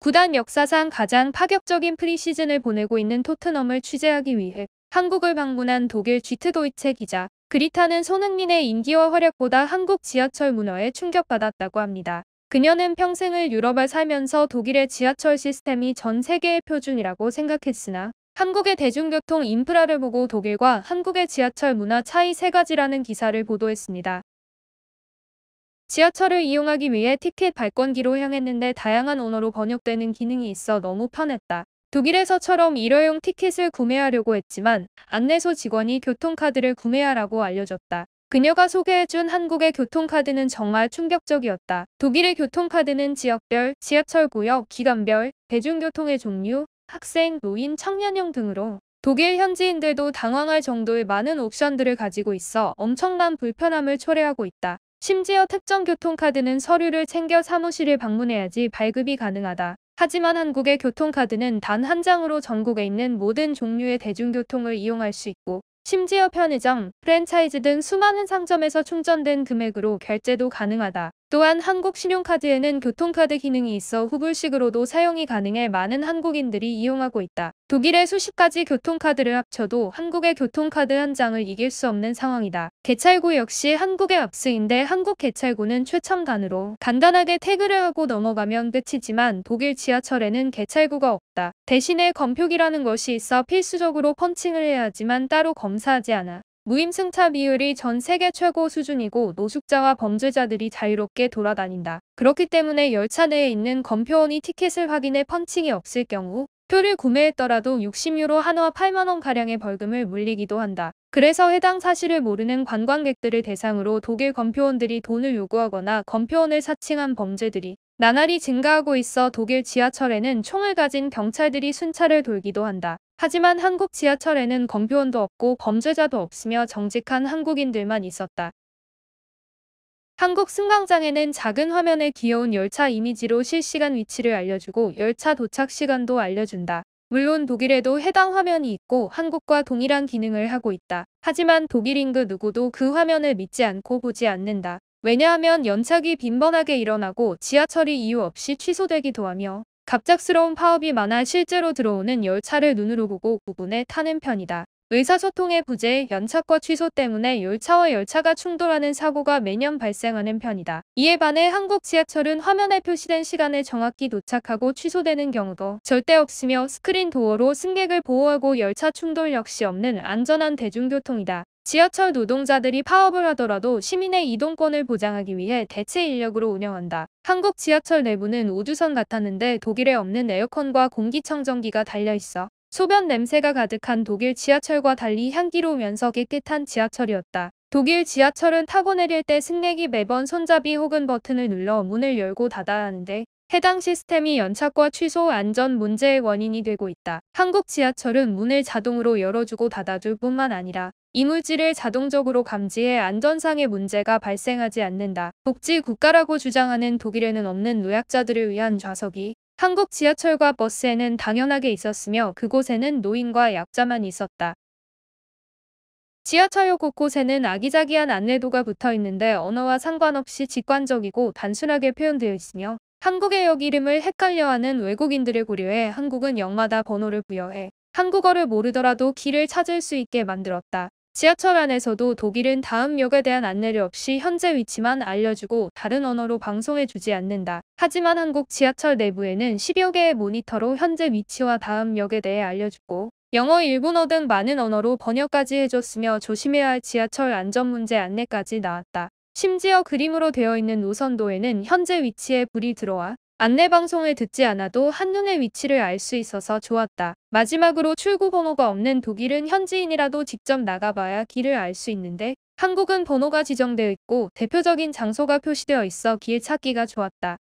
구단 역사상 가장 파격적인 프리시즌을 보내고 있는 토트넘을 취재하기 위해 한국을 방문한 독일 쥐트도이체 기자 그리타는 손흥민의 인기와 활약보다 한국 지하철 문화에 충격받았다고 합니다. 그녀는 평생을 유럽을 살면서 독일의 지하철 시스템이 전 세계의 표준이라고 생각했으나 한국의 대중교통 인프라를 보고 독일과 한국의 지하철 문화 차이 세 가지라는 기사를 보도했습니다. 지하철을 이용하기 위해 티켓 발권기로 향했는데 다양한 언어로 번역되는 기능이 있어 너무 편했다. 독일에서처럼 일회용 티켓을 구매하려고 했지만 안내소 직원이 교통카드를 구매하라고 알려줬다. 그녀가 소개해준 한국의 교통카드는 정말 충격적이었다. 독일의 교통카드는 지역별, 지하철구역, 기간별, 대중교통의 종류, 학생, 노인, 청년형 등으로 독일 현지인들도 당황할 정도의 많은 옵션들을 가지고 있어 엄청난 불편함을 초래하고 있다. 심지어 특정 교통카드는 서류를 챙겨 사무실을 방문해야지 발급이 가능하다. 하지만 한국의 교통카드는 단 한 장으로 전국에 있는 모든 종류의 대중교통을 이용할 수 있고 심지어 편의점, 프랜차이즈 등 수많은 상점에서 충전된 금액으로 결제도 가능하다. 또한 한국 신용카드에는 교통카드 기능이 있어 후불식으로도 사용이 가능해 많은 한국인들이 이용하고 있다. 독일의 수십 가지 교통카드를 합쳐도 한국의 교통카드 한 장을 이길 수 없는 상황이다. 개찰구 역시 한국의 압수인데 한국 개찰구는 최첨단으로 간단하게 태그를 하고 넘어가면 끝이지만 독일 지하철에는 개찰구가 없다. 대신에 검표기라는 것이 있어 필수적으로 펀칭을 해야 하지만 따로 검사하지 않아 무임승차 비율이 전 세계 최고 수준이고 노숙자와 범죄자들이 자유롭게 돌아다닌다. 그렇기 때문에 열차 내에 있는 검표원이 티켓을 확인해 펀칭이 없을 경우 표를 구매했더라도 60유로 한화 8만원가량의 벌금을 물리기도 한다. 그래서 해당 사실을 모르는 관광객들을 대상으로 독일 검표원들이 돈을 요구하거나 검표원을 사칭한 범죄들이 나날이 증가하고 있어 독일 지하철에는 총을 가진 경찰들이 순찰을 돌기도 한다. 하지만 한국 지하철에는 검표원도 없고 범죄자도 없으며 정직한 한국인들만 있었다. 한국 승강장에는 작은 화면에 귀여운 열차 이미지로 실시간 위치를 알려주고 열차 도착 시간도 알려준다. 물론 독일에도 해당 화면이 있고 한국과 동일한 기능을 하고 있다. 하지만 독일인 그 누구도 그 화면을 믿지 않고 보지 않는다. 왜냐하면 연착이 빈번하게 일어나고 지하철이 이유 없이 취소되기도 하며 갑작스러운 파업이 많아 실제로 들어오는 열차를 눈으로 보고 구분해 타는 편이다. 의사소통의 부재, 연차과 취소 때문에 열차와 열차가 충돌하는 사고가 매년 발생하는 편이다. 이에 반해 한국 지하철은 화면에 표시된 시간에 정확히 도착하고 취소되는 경우도 절대 없으며 스크린 도어로 승객을 보호하고 열차 충돌 역시 없는 안전한 대중교통이다. 지하철 노동자들이 파업을 하더라도 시민의 이동권을 보장하기 위해 대체 인력으로 운영한다. 한국 지하철 내부는 우주선 같았는데 독일에 없는 에어컨과 공기청정기가 달려있어 소변 냄새가 가득한 독일 지하철과 달리 향기로 우 면서 깨끗한 지하철이었다. 독일 지하철은 타고 내릴 때 승객이 매번 손잡이 혹은 버튼을 눌러 문을 열고 닫아야 하는데 해당 시스템이 연착과 취소 안전 문제의 원인이 되고 있다. 한국 지하철은 문을 자동으로 열어주고 닫아줄 뿐만 아니라 이물질을 자동적으로 감지해 안전상의 문제가 발생하지 않는다. 복지 국가라고 주장하는 독일에는 없는 노약자들을 위한 좌석이 한국 지하철과 버스에는 당연하게 있었으며 그곳에는 노인과 약자만 있었다. 지하철 곳곳에는 아기자기한 안내도가 붙어 있는데 언어와 상관없이 직관적이고 단순하게 표현되어 있으며 한국의 역 이름을 헷갈려하는 외국인들을 고려해 한국은 역마다 번호를 부여해 한국어를 모르더라도 길을 찾을 수 있게 만들었다. 지하철 안에서도 독일은 다음 역에 대한 안내를 없이 현재 위치만 알려주고 다른 언어로 방송해주지 않는다. 하지만 한국 지하철 내부에는 10여 개의 모니터로 현재 위치와 다음 역에 대해 알려주고 영어, 일본어 등 많은 언어로 번역까지 해줬으며 조심해야 할 지하철 안전 문제 안내까지 나왔다. 심지어 그림으로 되어 있는 노선도에는 현재 위치에 불이 들어와 안내방송을 듣지 않아도 한눈에 위치를 알 수 있어서 좋았다. 마지막으로 출구 번호가 없는 독일은 현지인이라도 직접 나가봐야 길을 알 수 있는데 한국은 번호가 지정되어 있고 대표적인 장소가 표시되어 있어 길 찾기가 좋았다.